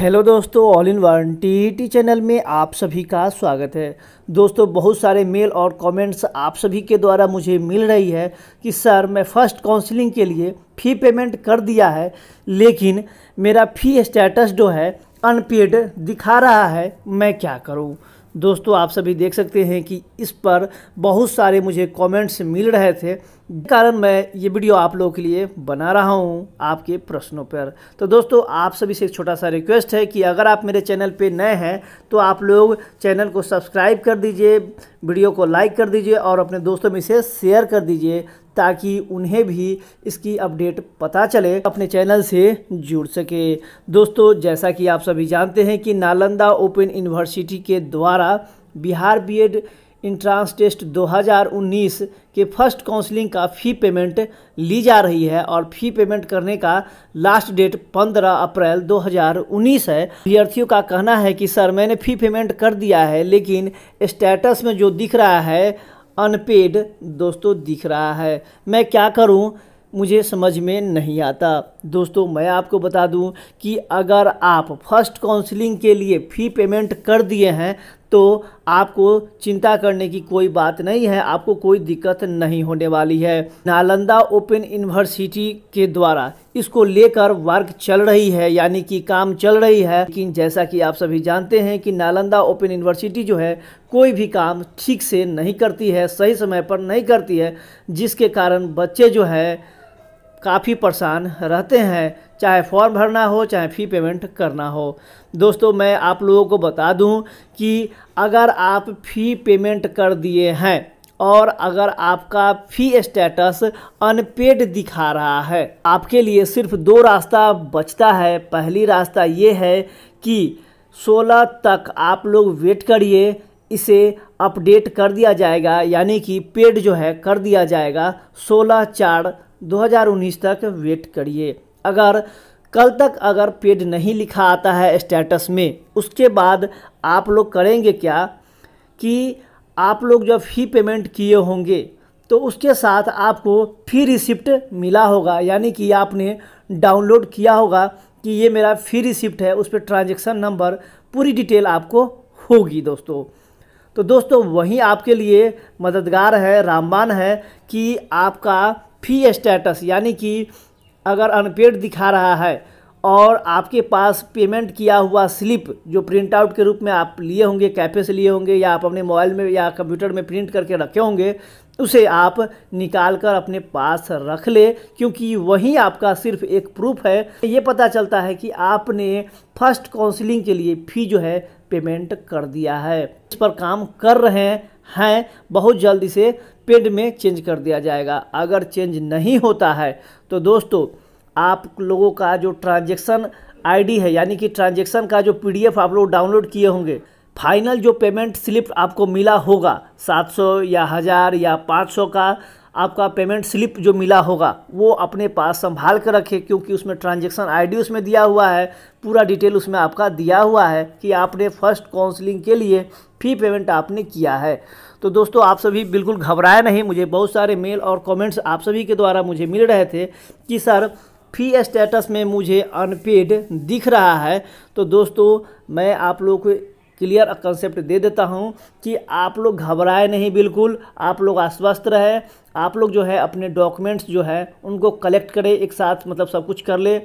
hello दोस्तों all in one T channel में आप सभी का स्वागत है दोस्तों बहुत सारे मेल और कमेंट्स आप सभी के द्वारा मुझे मिल रही है कि सर मैं फ़र्स्ट काउंसलिंग के लिए फ़ी पेमेंट कर दिया है लेकिन मेरा फ़ी स्टेटस जो है अनपेड दिखा रहा है मैं क्या करूं दोस्तों आप सभी देख सकते हैं कि इस पर बहुत सारे मुझे कमेंट्स मिल रहे थे कारण मैं ये वीडियो आप लोगों के लिए बना रहा हूँ आपके प्रश्नों पर तो दोस्तों आप सभी से एक छोटा सा रिक्वेस्ट है कि अगर आप मेरे चैनल पे नए हैं तो आप लोग चैनल को सब्सक्राइब कर दीजिए वीडियो को लाइक कर दीजिए और अपने दोस्तों में इसे शेयर कर दीजिए ताकि उन्हें भी इसकी अपडेट पता चले अपने चैनल से जुड़ सके दोस्तों जैसा कि आप सभी जानते हैं कि नालंदा ओपन यूनिवर्सिटी के द्वारा बिहार बीएड इंट्रांस टेस्ट 2019 के फर्स्ट काउंसलिंग का फ़ी पेमेंट ली जा रही है और फ़ी पेमेंट करने का लास्ट डेट 15 अप्रैल 2019 है अभ्यर्थियों का कहना है कि सर मैंने फ़ी पेमेंट कर दिया है लेकिन स्टेटस में जो दिख रहा है अनपेड दोस्तों दिख रहा है मैं क्या करूं मुझे समझ में नहीं आता दोस्तों मैं आपको बता दूं कि अगर आप फर्स्ट काउंसलिंग के लिए फ़ी पेमेंट कर दिए हैं तो आपको चिंता करने की कोई बात नहीं है आपको कोई दिक्कत नहीं होने वाली है नालंदा ओपन यूनिवर्सिटी के द्वारा इसको लेकर वर्क चल रही है यानी कि काम चल रही है लेकिन जैसा कि आप सभी जानते हैं कि नालंदा ओपन यूनिवर्सिटी जो है कोई भी काम ठीक से नहीं करती है सही समय पर नहीं करती है जिसके कारण बच्चे जो है काफ़ी परेशान रहते हैं चाहे फॉर्म भरना हो चाहे फ़ी पेमेंट करना हो दोस्तों मैं आप लोगों को बता दूं कि अगर आप फ़ी पेमेंट कर दिए हैं और अगर आपका फी स्टेटस अनपेड दिखा रहा है आपके लिए सिर्फ दो रास्ता बचता है पहली रास्ता ये है कि 16 तक आप लोग वेट करिए इसे अपडेट कर दिया जाएगा यानी कि पेड जो है कर दिया जाएगा 16 चार 2019 तक वेट करिए अगर कल तक अगर पेड नहीं लिखा आता है स्टेटस में उसके बाद आप लोग करेंगे क्या कि आप लोग जब फी पेमेंट किए होंगे तो उसके साथ आपको फी रिसिप्ट मिला होगा यानी कि आपने डाउनलोड किया होगा कि ये मेरा फी रिसिप्ट है उस पर ट्रांजेक्शन नंबर पूरी डिटेल आपको होगी दोस्तों तो दोस्तों वहीं आपके लिए मददगार है रामबान है कि आपका फी स्टेटस यानी कि अगर अनपेड दिखा रहा है और आपके पास पेमेंट किया हुआ स्लिप जो प्रिंट आउट के रूप में आप लिए होंगे कैफ़े से लिए होंगे या आप अपने मोबाइल में या कंप्यूटर में प्रिंट करके रखे होंगे उसे आप निकाल कर अपने पास रख ले क्योंकि वही आपका सिर्फ एक प्रूफ है ये पता चलता है कि आपने फर्स्ट काउंसिलिंग के लिए फ़ी जो है पेमेंट कर दिया है इस पर काम कर रहे हैं हैं बहुत जल्दी से पेड में चेंज कर दिया जाएगा अगर चेंज नहीं होता है तो दोस्तों आप लोगों का जो ट्रांजेक्शन आईडी है यानी कि ट्रांजेक्शन का जो पीडीएफ आप लोग डाउनलोड किए होंगे फाइनल जो पेमेंट स्लिप आपको मिला होगा 700 या हज़ार या 500 का आपका पेमेंट स्लिप जो मिला होगा वो अपने पास संभाल कर रखें क्योंकि उसमें ट्रांजैक्शन आईडी उसमें दिया हुआ है पूरा डिटेल उसमें आपका दिया हुआ है कि आपने फर्स्ट काउंसलिंग के लिए फी पेमेंट आपने किया है तो दोस्तों आप सभी बिल्कुल घबराए नहीं मुझे बहुत सारे मेल और कमेंट्स आप सभी के द्वारा मुझे मिल रहे थे कि सर फी स्टेटस में मुझे अनपेड दिख रहा है तो दोस्तों मैं आप लोग को क्लियर कंसेप्ट दे देता हूँ कि आप लोग घबराए नहीं बिल्कुल आप लोग आश्वस्त रहें आप लोग जो है अपने डॉक्यूमेंट्स जो है उनको कलेक्ट करें एक साथ मतलब सब कुछ कर ले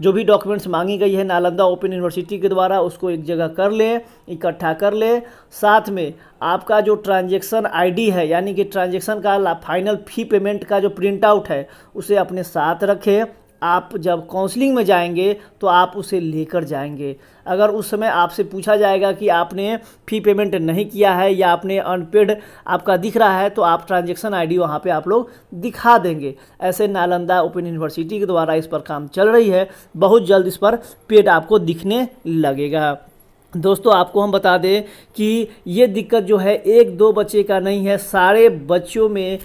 जो भी डॉक्यूमेंट्स मांगी गई है नालंदा ओपन यूनिवर्सिटी के द्वारा उसको एक जगह कर लें इकट्ठा कर लें साथ में आपका जो ट्रांजेक्शन आईडी है यानी कि ट्रांजेक्शन का फाइनल फी पेमेंट का जो प्रिंट आउट है उसे अपने साथ रखें आप जब काउंसलिंग में जाएंगे तो आप उसे लेकर जाएंगे अगर उस समय आपसे पूछा जाएगा कि आपने फ़ी पेमेंट नहीं किया है या आपने अनपेड आपका दिख रहा है तो आप ट्रांजेक्शन आईडी वहाँ पर आप लोग दिखा देंगे ऐसे नालंदा ओपन यूनिवर्सिटी के द्वारा इस पर काम चल रही है बहुत जल्द इस पर पेड आपको दिखने लगेगा दोस्तों आपको हम बता दें कि ये दिक्कत जो है एक दो बच्चे का नहीं है सारे बच्चों में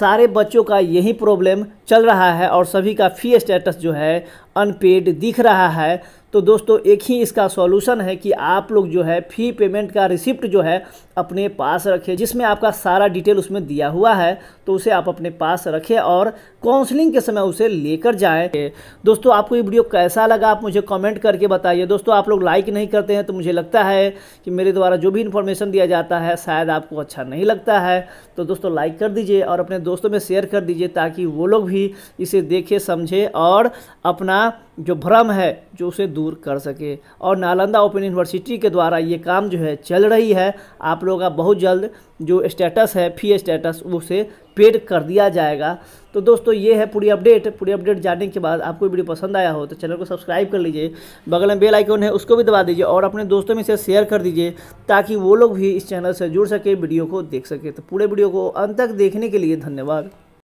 सारे बच्चों का यही प्रॉब्लम चल रहा है और सभी का फी स्टेटस जो है अनपेड दिख रहा है तो दोस्तों एक ही इसका सॉल्यूशन है कि आप लोग जो है फ़ी पेमेंट का रिसिप्ट जो है अपने पास रखें जिसमें आपका सारा डिटेल उसमें दिया हुआ है तो उसे आप अपने पास रखें और काउंसलिंग के समय उसे लेकर जाएं दोस्तों आपको ये वीडियो कैसा लगा आप मुझे कमेंट करके बताइए दोस्तों आप लोग लाइक नहीं करते हैं तो मुझे लगता है कि मेरे द्वारा जो भी इन्फॉर्मेशन दिया जाता है शायद आपको अच्छा नहीं लगता है तो दोस्तों लाइक कर दीजिए और अपने दोस्तों में शेयर कर दीजिए ताकि वो लोग भी इसे देखें समझें और अपना जो भ्रम है जो उसे दूर कर सके और नालंदा ओपन यूनिवर्सिटी के द्वारा ये काम जो है चल रही है आप लोगों का बहुत जल्द जो स्टेटस है फी स्टेटस उसे पेड कर दिया जाएगा तो दोस्तों ये है पूरी अपडेट पूरी अपडेट जानने के बाद आपको वीडियो पसंद आया हो तो चैनल को सब्सक्राइब कर लीजिए बगल में बेल आइकॉन है उसको भी दबा दीजिए और अपने दोस्तों में इसे शेयर कर दीजिए ताकि वो लोग भी इस चैनल से जुड़ सके वीडियो को देख सके तो पूरे वीडियो को अंत तक देखने के लिए धन्यवाद